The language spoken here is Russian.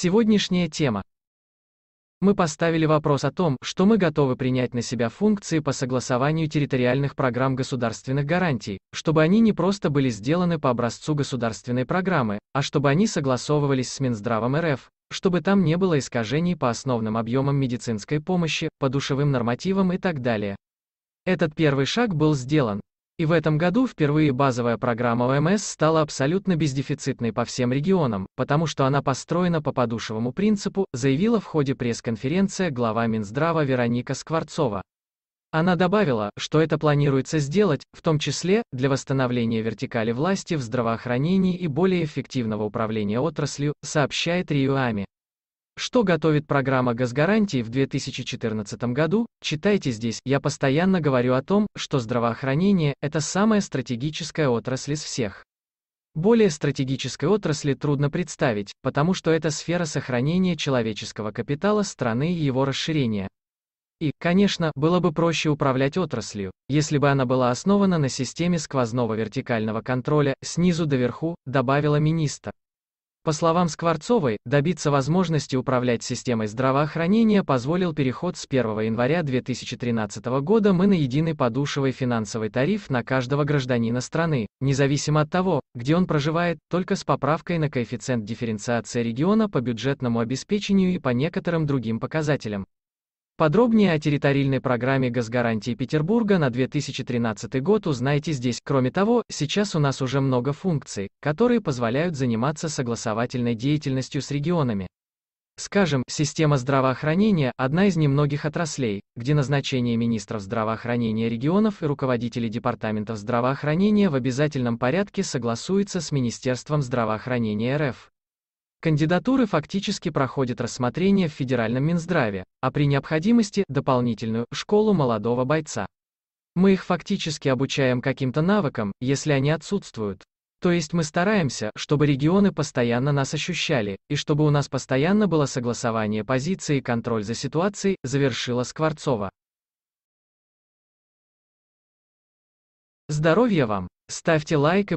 Сегодняшняя тема. Мы поставили вопрос о том, что мы готовы принять на себя функции по согласованию территориальных программ государственных гарантий, чтобы они не просто были сделаны по образцу государственной программы, а чтобы они согласовывались с Минздравом РФ, чтобы там не было искажений по основным объемам медицинской помощи, по душевым нормативам и так далее. Этот первый шаг был сделан, и в этом году впервые базовая программа ОМС стала абсолютно бездефицитной по всем регионам, потому что она построена по подушевому принципу, заявила в ходе пресс-конференции глава Минздрава Вероника Скворцова. Она добавила, что это планируется сделать, в том числе, для восстановления вертикали власти в здравоохранении и более эффективного управления отраслью, сообщает РИУАМИ. Что готовит программа Газгарантии в 2014 году, читайте здесь. Я постоянно говорю о том, что здравоохранение – это самая стратегическая отрасль из всех. Более стратегической отрасли трудно представить, потому что это сфера сохранения человеческого капитала страны и его расширения. И, конечно, было бы проще управлять отраслью, если бы она была основана на системе сквозного вертикального контроля, снизу до верху, добавила министр. По словам Скворцовой, добиться возможности управлять системой здравоохранения позволил переход с 1 января 2013 года мы на единый подушевый финансовый тариф на каждого гражданина страны, независимо от того, где он проживает, только с поправкой на коэффициент дифференциации региона по бюджетному обеспечению и по некоторым другим показателям. Подробнее о территориальной программе газгарантии Петербурга на 2013 год узнайте здесь. Кроме того, сейчас у нас уже много функций, которые позволяют заниматься согласовательной деятельностью с регионами. Скажем, система здравоохранения – одна из немногих отраслей, где назначение министров здравоохранения регионов и руководителей департаментов здравоохранения в обязательном порядке согласуется с Министерством здравоохранения РФ. Кандидатуры фактически проходят рассмотрение в Федеральном Минздраве, а при необходимости – дополнительную школу молодого бойца. Мы их фактически обучаем каким-то навыкам, если они отсутствуют. То есть мы стараемся, чтобы регионы постоянно нас ощущали, и чтобы у нас постоянно было согласование позиции, и контроль за ситуацией, завершила Скворцова. Здоровья вам! Ставьте лайк и